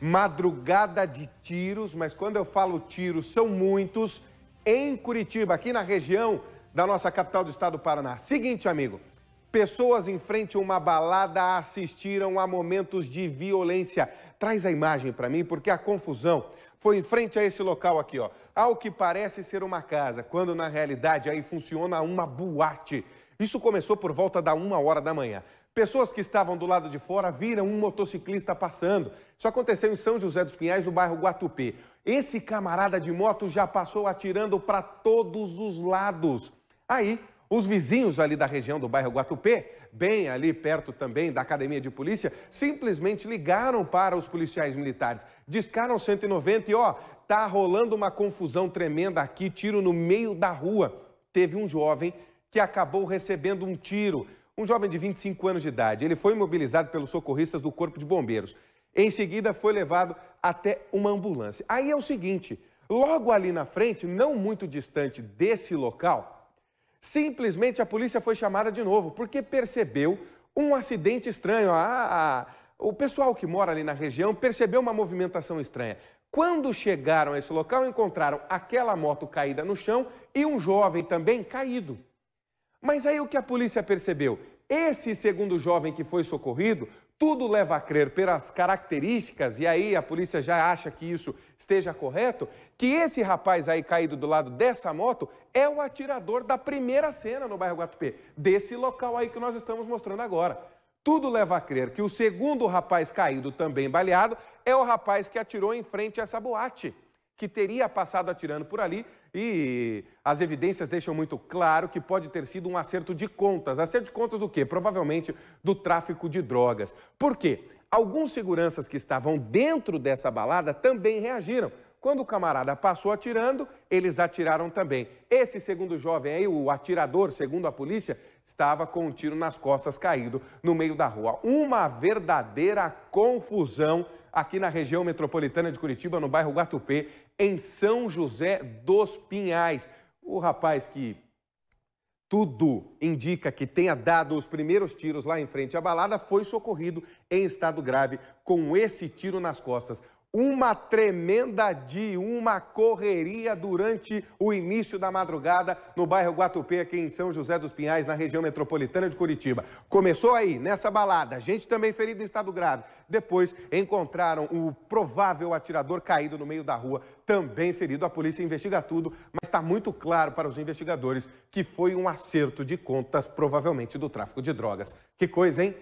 madrugada de tiros, mas quando eu falo tiros, são muitos em Curitiba, aqui na região da nossa capital do estado do Paraná. Seguinte, amigo, pessoas em frente a uma balada assistiram a momentos de violência. Traz a imagem para mim, porque a confusão foi em frente a esse local aqui, ó. Ao que parece ser uma casa, quando na realidade aí funciona uma boate. Isso começou por volta da uma hora da manhã. Pessoas que estavam do lado de fora viram um motociclista passando. Isso aconteceu em São José dos Pinhais, no bairro Guatupê. Esse camarada de moto já passou atirando para todos os lados. Aí, os vizinhos ali da região do bairro Guatupê, bem ali perto também da academia de polícia, simplesmente ligaram para os policiais militares. Discaram 190 e ó, tá rolando uma confusão tremenda aqui, tiro no meio da rua. Teve um jovem que acabou recebendo um tiro. Um jovem de 25 anos de idade. Ele foi imobilizado pelos socorristas do Corpo de Bombeiros. Em seguida, foi levado até uma ambulância. Aí é o seguinte: logo ali na frente, não muito distante desse local, simplesmente a polícia foi chamada de novo, porque percebeu um acidente estranho. A, a, o pessoal que mora ali na região percebeu uma movimentação estranha. Quando chegaram a esse local, encontraram aquela moto caída no chão e um jovem também caído. Mas aí o que a polícia percebeu? Esse segundo jovem que foi socorrido, tudo leva a crer pelas características, e aí a polícia já acha que isso esteja correto, que esse rapaz aí caído do lado dessa moto é o atirador da primeira cena no bairro Guatupê, desse local aí que nós estamos mostrando agora. Tudo leva a crer que o segundo rapaz caído, também baleado, é o rapaz que atirou em frente a essa boate que teria passado atirando por ali e as evidências deixam muito claro que pode ter sido um acerto de contas. Acerto de contas do quê? Provavelmente do tráfico de drogas. Por quê? Alguns seguranças que estavam dentro dessa balada também reagiram. Quando o camarada passou atirando, eles atiraram também. Esse segundo jovem aí, o atirador, segundo a polícia, estava com um tiro nas costas caído no meio da rua. Uma verdadeira confusão aqui na região metropolitana de Curitiba, no bairro Guatupê, em São José dos Pinhais. O rapaz que tudo indica que tenha dado os primeiros tiros lá em frente à balada foi socorrido em estado grave com esse tiro nas costas uma tremenda de uma correria durante o início da madrugada no bairro Guatupê, aqui em São José dos Pinhais, na região metropolitana de Curitiba. Começou aí, nessa balada, gente também ferida em estado grave. Depois encontraram o provável atirador caído no meio da rua, também ferido. A polícia investiga tudo, mas está muito claro para os investigadores que foi um acerto de contas, provavelmente do tráfico de drogas. Que coisa, hein?